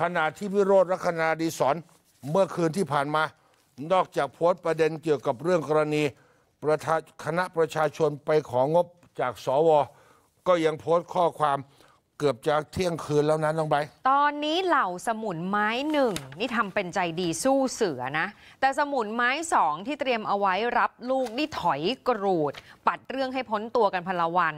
ขณะที่พิโรธลักษณาดีสอนเมื่อคืนที่ผ่านมา นอกจากโพสต์ประเด็นเกี่ยวกับเรื่องกรณีประธานคณะประชาชนไปของงบจากสว ก็ยังโพสต์ข้อความเกือบจะเที่ยงคืนแล้วนะน้องใบตอนนี้เหล่าสมุนไม้หนึ่งนี่ทำเป็นใจดีสู้เสือนะ แต่สมุนไม้สองที่เตรียมเอาไว้รับลูกนี่ถอยกรูด ปัดเรื่องให้พ้นตัวกันพลวัน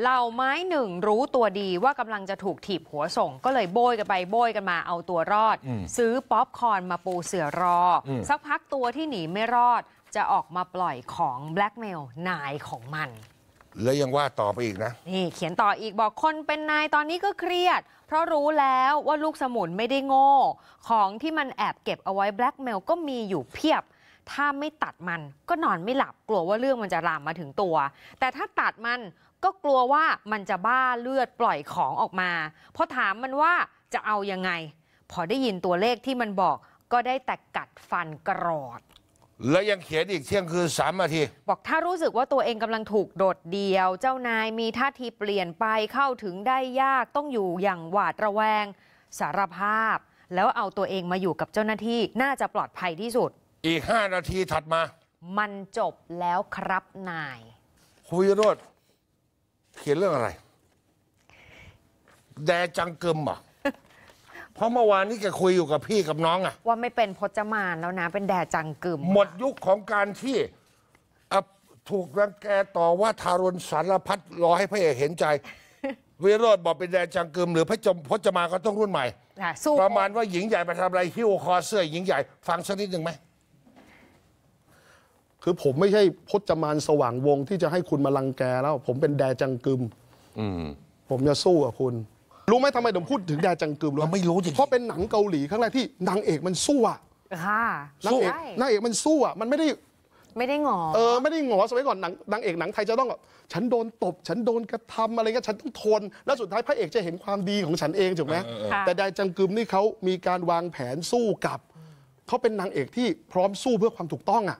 เหล่าไม้หนึ่งรู้ตัวดีว่ากำลังจะถูกถีบหัวส่ง ก็เลยโบยกันไป โบยกันมาเอาตัวรอด ซื้อป๊อปคอนมาปูเสือรอสักพักตัวที่หนีไม่รอด จะออกมาปล่อยของแบล็กเมลนายของมันแล้วยังว่าต่อไปอีกนะ นี่เขียนต่ออีกบอกคนเป็นนายตอนนี้ก็เครียด เพราะรู้แล้วว่าลูกสมุนไม่ได้โง่ ของที่มันแอบเก็บเอาไว้แบล็กเมลก็มีอยู่เพียบ ถ้าไม่ตัดมันก็นอนไม่หลับ กลัวว่าเรื่องมันจะลามมาถึงตัว แต่ถ้าตัดมันก็กลัวว่ามันจะบ้าเลือดปล่อยของออกมาพอถามมันว่าจะเอายังไง พอได้ยินตัวเลขที่มันบอกก็ได้แต่กัดฟันกรอดแล้วยังเขียนอีกเที่ยงคืนสามนาที บอกถ้ารู้สึกว่าตัวเองกำลังถูกโดดเดี่ยว เจ้านายมีท่าทีเปลี่ยนไปเข้าถึงได้ยากต้องอยู่อย่างหวาดระแวง สารภาพ แล้วเอาตัวเองมาอยู่กับเจ้าหน้าที่น่าจะปลอดภัยที่สุด อีกห้านาทีถัดมา มันจบแล้วครับนาย คุยโรดเขียนเรื่องอะไรแดจังเกิมอ่ะเพราะเมื่อวานนี้แกคุยอยู่กับพี่กับน้องอะว่าไม่เป็นพจมานแล้วนะเป็นแดดจังกึมหมดยุคของการที่ถูกรังแกต่อว่าทารุณสารพัดรอให้พระเอกเห็นใจ วิโรดบอกเป็นแดดจังกึมหรือพระจมพจมานก็ต้องรุ่นใหม่สู้ประมาณว่าหญิงใหญ่ไปทำอะไรหิ้วคอเสื้อ หญิงใหญ่ฟังสักนิดหนึ่งไหม คือผมไม่ใช่พจมานสว่างวง ที่จะให้คุณมาลังแกแล้ว ผมเป็นแดจังกึมผมจะสู้กับคุณรู้ไหมทำไมผมพูดถึงแดจังกึมรู้หไม่รู้จริงเพราะเป็นหนังเกาหลีครั้งแรกที่นางเอกมันสู้อะค่ะนางเอก่นางเอกมันสู้อะมันไม่ได้ไม่ได้หงอเออไม่ได้หงอสมัยก่อนหนังนางเอกหนังไทยจะต้องแบบฉันโดนตบฉันโดนกระทำอะไรเงี้ยฉันต้องทน แล้วสุดท้ายพระเอกจะเห็นความดีของฉันเองถูกไหม่แต่แดจังกึมนี่เขามีการวางแผนสู้กับเขาเป็นนางเอกที่พร้อมสู้เพื่อความถูกต้องอ่ะ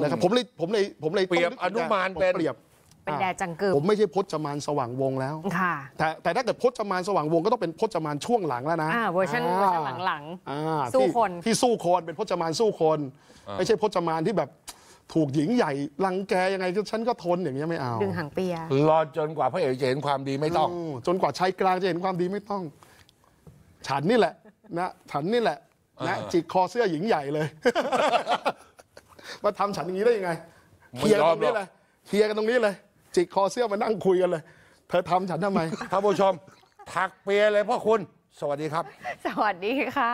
นะครับผมเลยผมเลยผมเลยเปรียบอนุมานเป็นเปรียบเป็นแดจังเกิมผมไม่ใช่พจมานสว่างวงแล้ว ค่ะ แต่ แต่ถ้าเกิดพจมานสว่างวง ก็ต้องเป็นพจมานช่วงหลังแล้วนะเวอร์ชันเวอร์ชันหลังๆสู้คนที่สู้คนเป็นพจมานสู้คน ไม่ใช่พจมานที่แบบถูกหญิงใหญ่รังแกยังไงฉันก็ทนอย่างนี้ไม่เอาดึงหางเปียรอจนกว่าพระเอกจะเห็นความดีไม่ต้องจนกว่าชายกลางจะเห็นความดีไม่ต้องฉันนี่แหละ นะฉันนี่แหละนะจิกคอเสื้อหญิงใหญ่เลยมาทำฉันอย่างนี้ได้ยังไง เคลียร์ตรงนี้เลยเคลียร์กันตรงนี้เลยจิกคอเสื้อมานั่งคุยกันเลย เธอทำฉันทำไม ท่านผู้ชม ถักเปียเลยพ่อคุณ สวัสดีครับ สวัสดีค่ะ